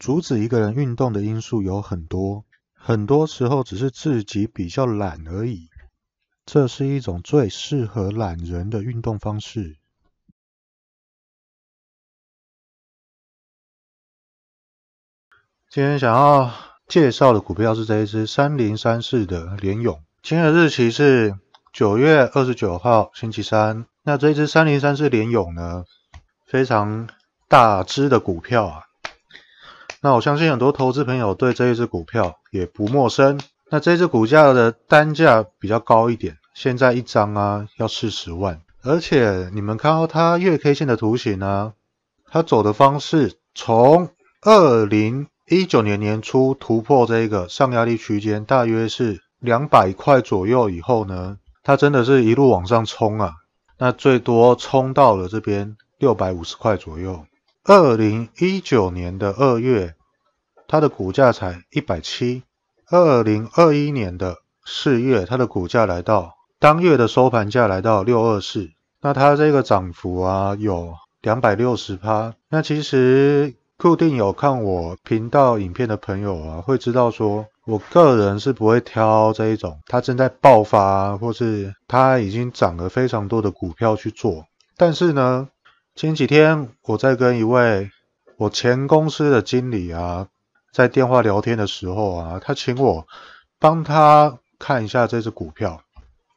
阻止一个人运动的因素有很多，很多时候只是自己比较懒而已。这是一种最适合懒人的运动方式。今天想要介绍的股票是这一只三零三四的联勇，今天的日期是九月二十九号星期三。那这一只三零三四联勇呢，非常大只的股票啊。那我相信很多投资朋友对这一只股票也不陌生。那这只股价的单价比较高一点，现在一张啊要四十万。而且你们看到它月 K 线的图形呢，它走的方式从二零一九年年初突破这个上压力区间，大约是两百块左右以后呢，它真的是一路往上冲啊。那最多冲到了这边六百五十块左右。二零一九年的二月，它的股价才一百七。二零二一年的四月，它的股价来到当月的收盘价来到六二四。那它这个涨幅啊，有两百六十趴。那其实固定有看我频道影片的朋友啊，会知道说，我个人是不会挑这一种，它正在爆发或是它已经涨了非常多的股票去做。但是呢？前几天我在跟一位我前公司的经理啊，在电话聊天的时候啊，他请我帮他看一下这只股票。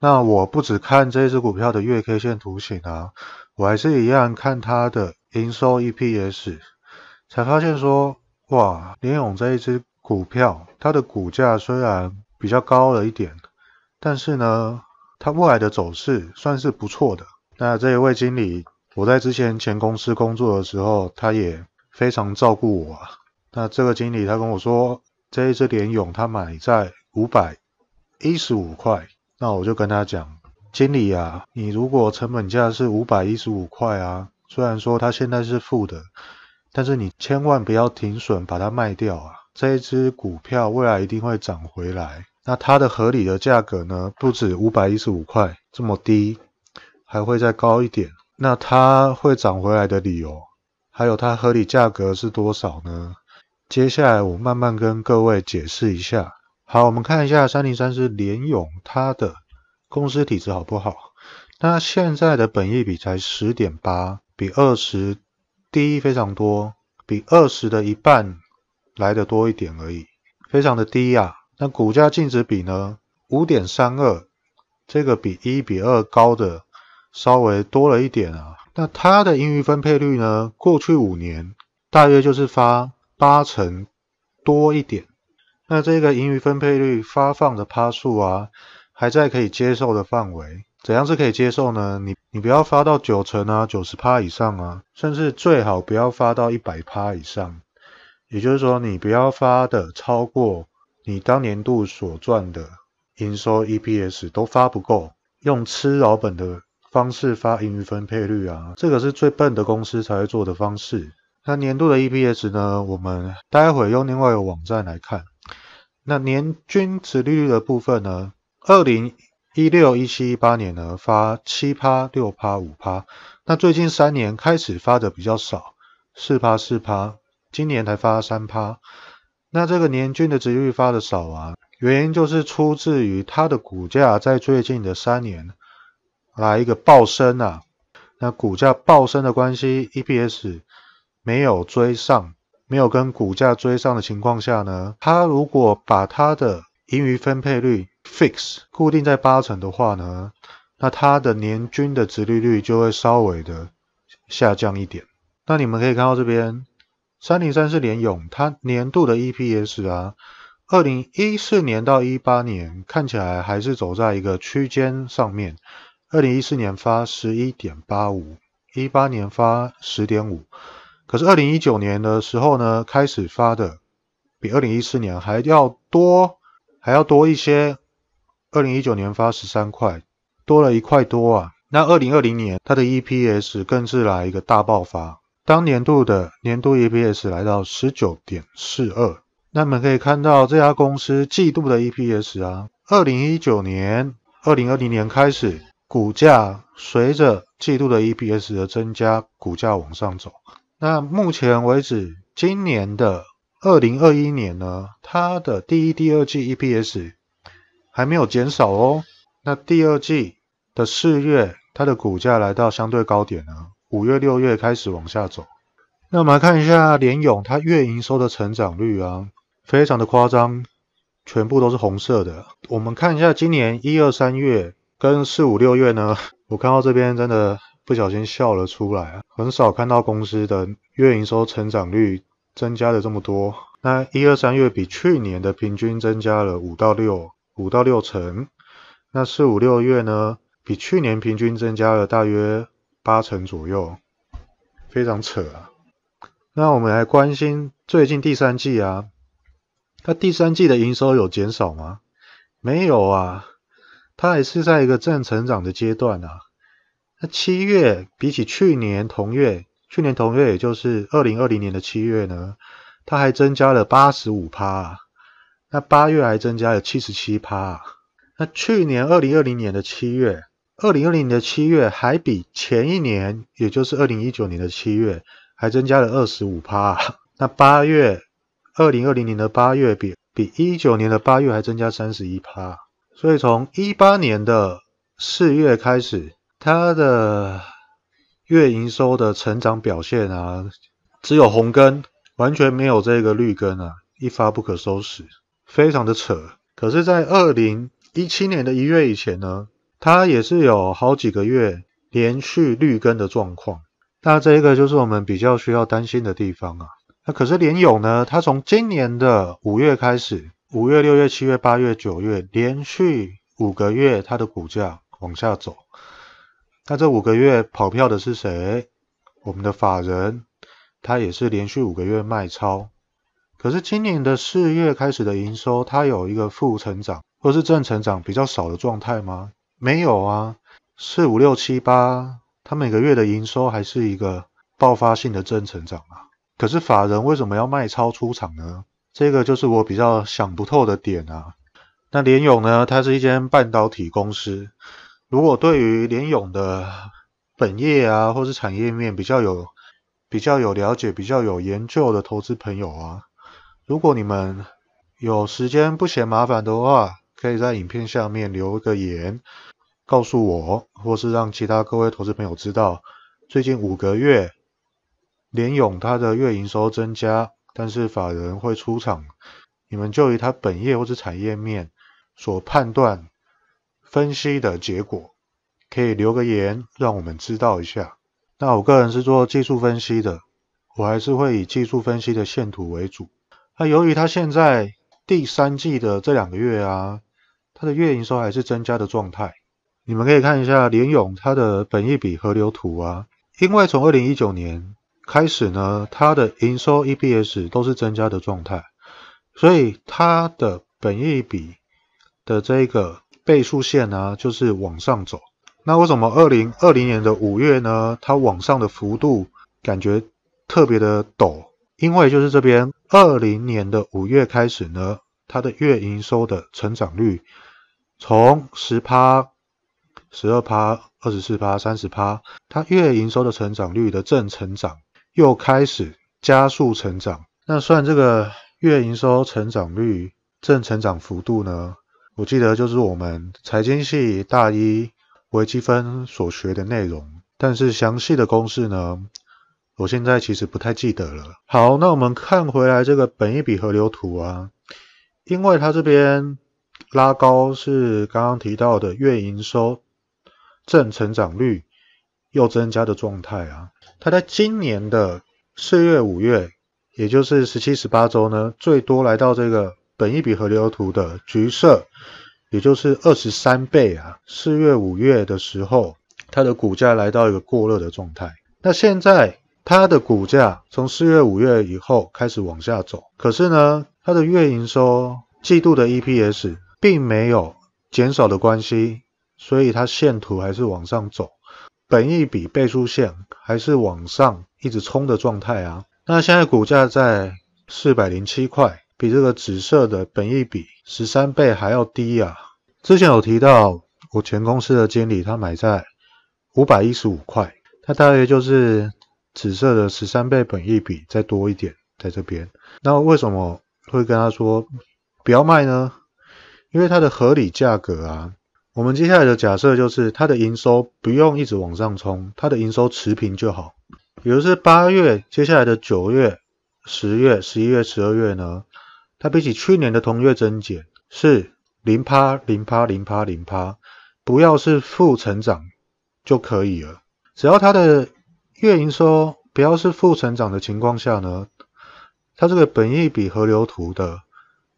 那我不止看这只股票的月 K 线图形啊，我还是一样看它的营收 EPS，才发现说，哇，联勇这一只股票，它的股价虽然比较高了一点，但是呢，它未来的走势算是不错的。那这一位经理。我在之前前公司工作的时候，他也非常照顾我啊。那这个经理他跟我说，这一只莲勇他买在五百一十五块，那我就跟他讲，经理啊，你如果成本价是五百一十五块啊，虽然说它现在是负的，但是你千万不要停损把它卖掉啊。这一只股票未来一定会涨回来，那它的合理的价格呢，不止五百一十五块这么低，还会再高一点。那它会涨回来的理由，还有它合理价格是多少呢？接下来我慢慢跟各位解释一下。好，我们看一下三零三是联勇它的公司体质好不好？那现在的本益比才十点八，比二十低非常多，比二十的一半来的多一点而已，非常的低呀。那股价净值比呢？五点三二，这个比一比二高的。稍微多了一点啊，那它的盈余分配率呢？过去五年大约就是发八成多一点。那这个盈余分配率发放的趴数啊，还在可以接受的范围。怎样是可以接受呢？你你不要发到九成啊，九十趴以上啊，甚至最好不要发到一百趴以上。也就是说，你不要发的超过你当年度所赚的营收 EPS 都发不够，用吃老本的。方式发盈余分配率啊，这个是最笨的公司才会做的方式。那年度的 EPS 呢？我们待会用另外一个网站来看。那年均值利率的部分呢？二零一六、一七、一八年呢发七趴、六趴、五趴。那最近三年开始发的比较少，四趴、四趴，今年才发三趴。那这个年均的值率发的少啊，原因就是出自于它的股价在最近的三年。来一个暴升啊！那股价暴升的关系，EPS 没有追上，没有跟股价追上的情况下呢，它如果把它的盈余分配率 fix 固定在八成的话呢，那它的年均的值利率就会稍微的下降一点。那你们可以看到这边三零三是联勇，它年度的 EPS 啊，二零一四年到一八年看起来还是走在一个区间上面。二零一四年发十一点八五，一八年发十点五，可是二零一九年的时候呢，开始发的比二零一四年还要多，还要多一些。二零一九年发十三块，多了一块多啊。那二零二零年它的 EPS 更是来一个大爆发，当年度的年度 EPS 来到十九点四二。那我们可以看到这家公司季度的 EPS 啊，二零一九年、二零二零年开始。股价随着季度的 EPS 的增加，股价往上走。那目前为止，今年的二零二一年呢，它的第一、第二季 EPS 还没有减少哦。那第二季的四月，它的股价来到相对高点呢，五月、六月开始往下走。那我们来看一下联勇，它月营收的成长率啊，非常的夸张，全部都是红色的。我们看一下今年一二三月。跟四五六月呢，我看到这边真的不小心笑了出来很少看到公司的月营收成长率增加了这么多。那一二三月比去年的平均增加了五到六五到六成，那四五六月呢，比去年平均增加了大约八成左右，非常扯啊！那我们来关心最近第三季啊，那第三季的营收有减少吗？没有啊。它还是在一个正成长的阶段啊。那七月比起去年同月，去年同月也就是二零二零年的七月呢，它还增加了八十五趴。那八月还增加了七十七趴。那去年二零二零年的七月，二零二零年的七月还比前一年，也就是二零一九年的七月还增加了二十五趴。那八月，二零二零年的八月比比一九年的八月还增加三十一趴。所以从一八年的四月开始，它的月营收的成长表现啊，只有红根，完全没有这个绿根啊，一发不可收拾，非常的扯。可是，在二零一七年的一月以前呢，它也是有好几个月连续绿根的状况。那这个就是我们比较需要担心的地方啊。那可是联友呢，它从今年的五月开始。五月、六月、七月、八月、九月，连续五个月它的股价往下走。那这五个月跑票的是谁？我们的法人，他也是连续五个月卖超。可是今年的四月开始的营收，它有一个负成长或是正成长比较少的状态吗？没有啊，四五六七八，它每个月的营收还是一个爆发性的正成长啊。可是法人为什么要卖超出场呢？这个就是我比较想不透的点啊。那联勇呢，它是一间半导体公司。如果对于联勇的本业啊，或是产业面比较有、比较有了解、比较有研究的投资朋友啊，如果你们有时间不嫌麻烦的话，可以在影片下面留个言，告诉我，或是让其他各位投资朋友知道，最近五个月联勇它的月营收增加。但是法人会出场，你们就以他本业或者产业面所判断分析的结果，可以留个言让我们知道一下。那我个人是做技术分析的，我还是会以技术分析的线图为主。那由于他现在第三季的这两个月啊，他的月营收还是增加的状态，你们可以看一下联勇他的本业比河流图啊，因为从二零一九年。开始呢，它的营收 EBS 都是增加的状态，所以它的本益比的这个倍数线呢，就是往上走。那为什么二零二零年的五月呢，它往上的幅度感觉特别的陡？因为就是这边二零年的五月开始呢，它的月营收的成长率从十趴、十二趴、二十四趴、三十趴，它月营收的成长率的正成长。又开始加速成长，那算这个月营收成长率正成长幅度呢？我记得就是我们财经系大一微积分所学的内容，但是详细的公式呢，我现在其实不太记得了。好，那我们看回来这个本一笔河流图啊，因为它这边拉高是刚刚提到的月营收正成长率又增加的状态啊。它在今年的四月、五月，也就是十七、十八周呢，最多来到这个本一笔河流图的橘色，也就是二十三倍啊。四月、五月的时候，它的股价来到一个过热的状态。那现在它的股价从四月、五月以后开始往下走，可是呢，它的月营收、季度的 EPS 并没有减少的关系，所以它线图还是往上走。本一笔倍数线还是往上一直冲的状态啊，那现在股价在四百零七块，比这个紫色的本一笔十三倍还要低啊。之前有提到我前公司的经理他买在五百一十五块，他大约就是紫色的十三倍本一笔再多一点，在这边。那为什么会跟他说不要卖呢？因为它的合理价格啊。我们接下来的假设就是，它的营收不用一直往上冲，它的营收持平就好。也就是八月接下来的九月、十月、十一月、十二月呢，它比起去年的同月增减是零趴、零趴、零趴、零趴，不要是负成长就可以了。只要它的月营收不要是负成长的情况下呢，它这个本益比河流图的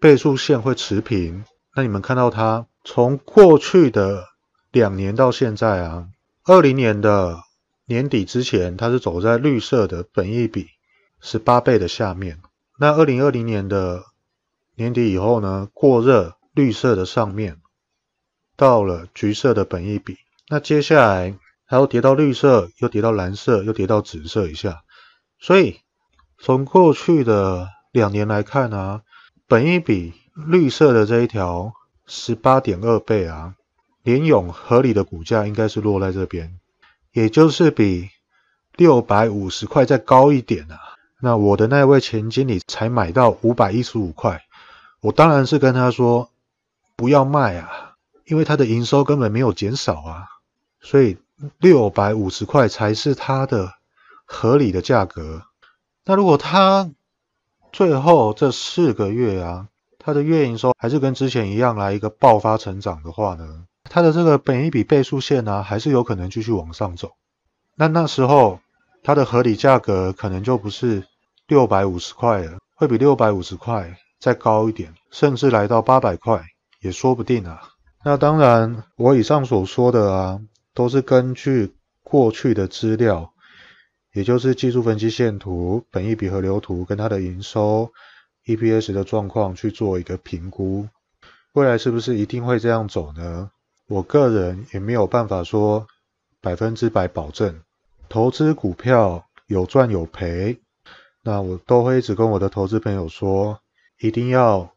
倍数线会持平。那你们看到它？从过去的两年到现在啊，二零年的年底之前，它是走在绿色的本益比十八倍的下面。那二零二零年的年底以后呢，过热绿色的上面，到了橘色的本益比。那接下来还要叠到绿色，又叠到蓝色，又叠到紫色一下。所以从过去的两年来看啊，本一比绿色的这一条。十八点二倍啊，联勇合理的股价应该是落在这边，也就是比六百五十块再高一点啊。那我的那位前经理才买到五百一十五块，我当然是跟他说不要卖啊，因为他的营收根本没有减少啊，所以六百五十块才是他的合理的价格。那如果他最后这四个月啊，它的月营收还是跟之前一样，来一个爆发成长的话呢，它的这个本一笔倍数线啊，还是有可能继续往上走。那那时候它的合理价格可能就不是六百五十块了，会比六百五十块再高一点，甚至来到八百块也说不定啊。那当然，我以上所说的啊，都是根据过去的资料，也就是技术分析线图、本一笔和流图跟它的营收。EPS 的状况去做一个评估，未来是不是一定会这样走呢？我个人也没有办法说百分之百保证。投资股票有赚有赔，那我都会一直跟我的投资朋友说，一定要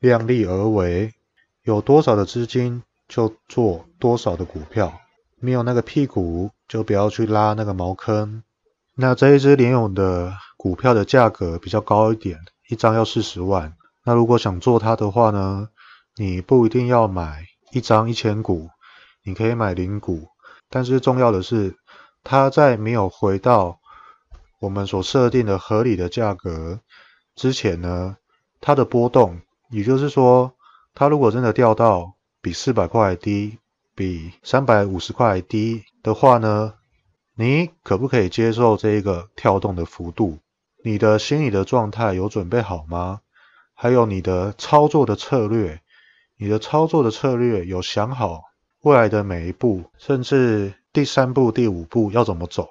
量力而为，有多少的资金就做多少的股票，没有那个屁股就不要去拉那个茅坑。那这一只联勇的股票的价格比较高一点。一张要四十万，那如果想做它的话呢？你不一定要买一张一千股，你可以买零股。但是重要的是，它在没有回到我们所设定的合理的价格之前呢，它的波动，也就是说，它如果真的掉到比四百块低，比三百五十块低的话呢，你可不可以接受这一个跳动的幅度？你的心理的状态有准备好吗？还有你的操作的策略，你的操作的策略有想好未来的每一步，甚至第三步、第五步要怎么走？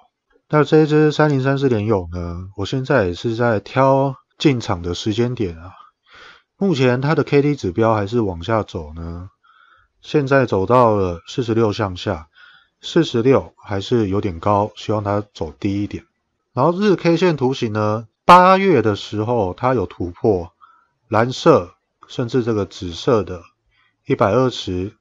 那这一只三零三四联友呢？我现在也是在挑进场的时间点啊。目前它的 K D 指标还是往下走呢，现在走到了四十六向下，四十六还是有点高，希望它走低一点。然后日 K 线图形呢，八月的时候它有突破蓝色，甚至这个紫色的120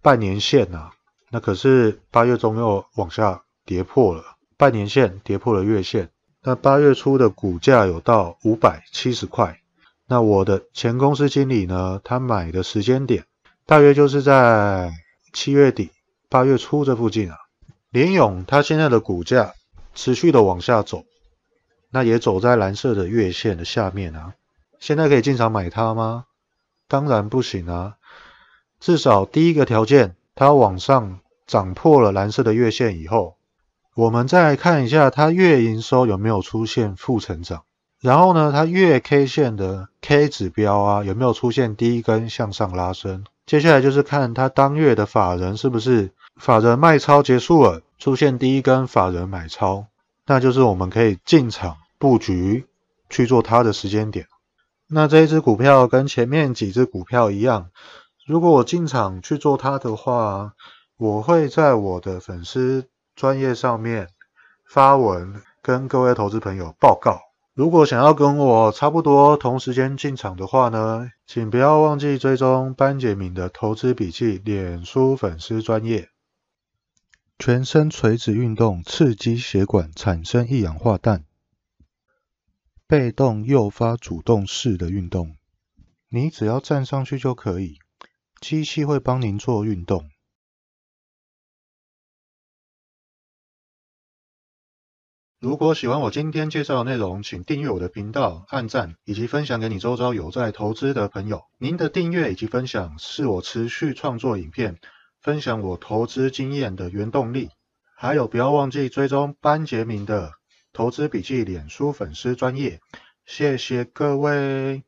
半年线啊，那可是八月中又往下跌破了半年线，跌破了月线。那八月初的股价有到五百七十块。那我的前公司经理呢，他买的时间点大约就是在七月底、八月初这附近啊。联勇它现在的股价。持续的往下走，那也走在蓝色的月线的下面啊。现在可以进场买它吗？当然不行啊。至少第一个条件，它往上涨破了蓝色的月线以后，我们再看一下它月营收有没有出现负成长。然后呢，它月 K 线的 K 指标啊有没有出现第一根向上拉升？接下来就是看它当月的法人是不是法人卖超结束了。出现第一根法人买超，那就是我们可以进场布局去做它的时间点。那这一只股票跟前面几只股票一样，如果我进场去做它的话，我会在我的粉丝专业上面发文跟各位投资朋友报告。如果想要跟我差不多同时间进场的话呢，请不要忘记追踪班杰明的投资笔记脸书粉丝专业。全身垂直运动刺激血管产生一氧化氮，被动诱发主动式的运动，你只要站上去就可以，机器会帮您做运动。如果喜欢我今天介绍的内容，请订阅我的频道、按赞以及分享给你周遭有在投资的朋友。您的订阅以及分享是我持续创作影片。分享我投资经验的原动力，还有不要忘记追踪班杰明的投资笔记脸书粉丝专业。谢谢各位。